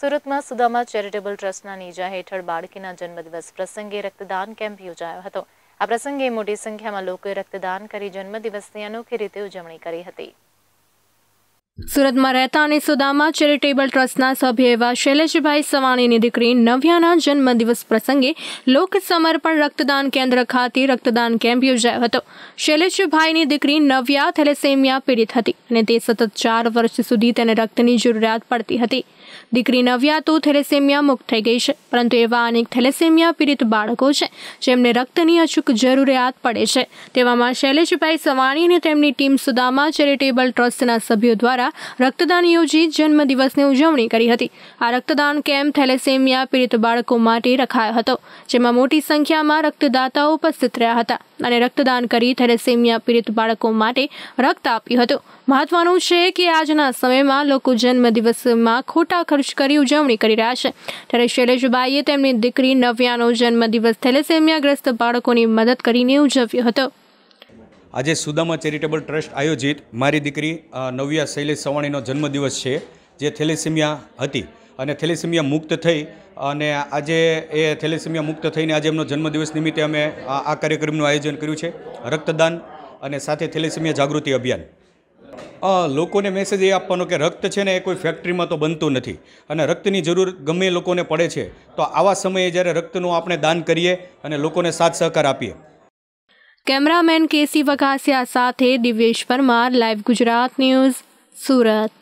સુરતમાં સુદામા ચેરિટેબલ ટ્રસ્ટના નેજા હેઠળ બાળકીના જન્મદિવસ પ્રસંગે રક્તદાન કેમ્પ યોજાયો હતો આ પ્રસંગે મોટી સંખ્યામાં લોકોએ રક્તદાન કરી જન્મદિવસની અનોખી રીતે ઉજવણી કરી હતી સુરતમાં રહેતા અને સુદામા ચેરિટેબલ ટ્રસ્ટના સભ્ય એવા શૈલેષભાઈ સવાણીની દીકરી નવ્યાના જન્મદિવસ પ્રસંગે લોક સમર્પણ રક્તદાન કેન્દ્ર ખાતે રક્તદાન કેમ્પ યોજાયો હતો શૈલેષભાઈની દીકરી નવ્યા થેલેસેમિયા પીડિત હતી અને તે સતત ચાર વર્ષ સુધી તેને રક્તની જરૂરિયાત પડતી હતી દીકરી નવ્યા તો થેલેસેમિયા મુક્ત થઈ ગઈ છે પરંતુ એવા અનેક થેલેસેમિયા પીડિત બાળકો છે જેમને રક્તની અચૂક જરૂરિયાત પડે છે તેવામાં શૈલેષભાઈ સવાણી અને તેમની ટીમ સુદામા ચેરિટેબલ ટ્રસ્ટના સભ્યો દ્વારા દ્વારા રક્તદાન યોજી જન્મદિવસની ઉજવણી કરી હતી આ રક્તદાન કેમ્પ થેલેસેમિયા પીડિત બાળકો માટે રખાયો હતો જેમાં મોટી સંખ્યામાં રક્તદાતાઓ ઉપસ્થિત રહ્યા હતા અને રક્તદાન કરી થેલેસેમિયા પીડિત બાળકો માટે રક્ત આપ્યું હતું મહત્વનું છે કે આજના સમયમાં લોકો જન્મદિવસમાં ખોટા ખર્ચ કરી ઉજવણી કરી રહ્યા છે ત્યારે શૈલેષભાઈએ તેમની દીકરી નવ્યાનો જન્મદિવસ થેલેસેમિયાગ્રસ્ત બાળકોની મદદ કરીને ઉજવ્યો હતો આજે સુદામા ચેરિટેબલ ટ્રસ્ટ આયોજિત મારી દીકરી નવ્યા શૈલેષ સવાણીનો જન્મદિવસ છે જે થેલેસેમિયા હતી અને થેલેસેમિયા મુક્ત થઈ અને આજે એ થેલેસેમિયા મુક્ત થઈને આજે એમનો જન્મદિવસ નિમિત્તે અમે આ કાર્યક્રમનું આયોજન કર્યું છે રક્તદાન અને સાથે થેલેસેમિયા જાગૃતિ અભિયાન લોકોને મેસેજ એ આપવાનો કે રક્ત છે ને એ કોઈ ફેક્ટરીમાં તો બનતું નથી અને રક્તની જરૂર ગમે લોકોને પડે છે તો આવા સમયે જ્યારે રક્તનું આપણે દાન કરીએ અને લોકોને સાથ સહકાર આપીએ કેમેરામેન કેસી વઘાસિયા સાથે દિવ્યેશ પરમાર લાઈવ ગુજરાત ન્યૂઝ સુરત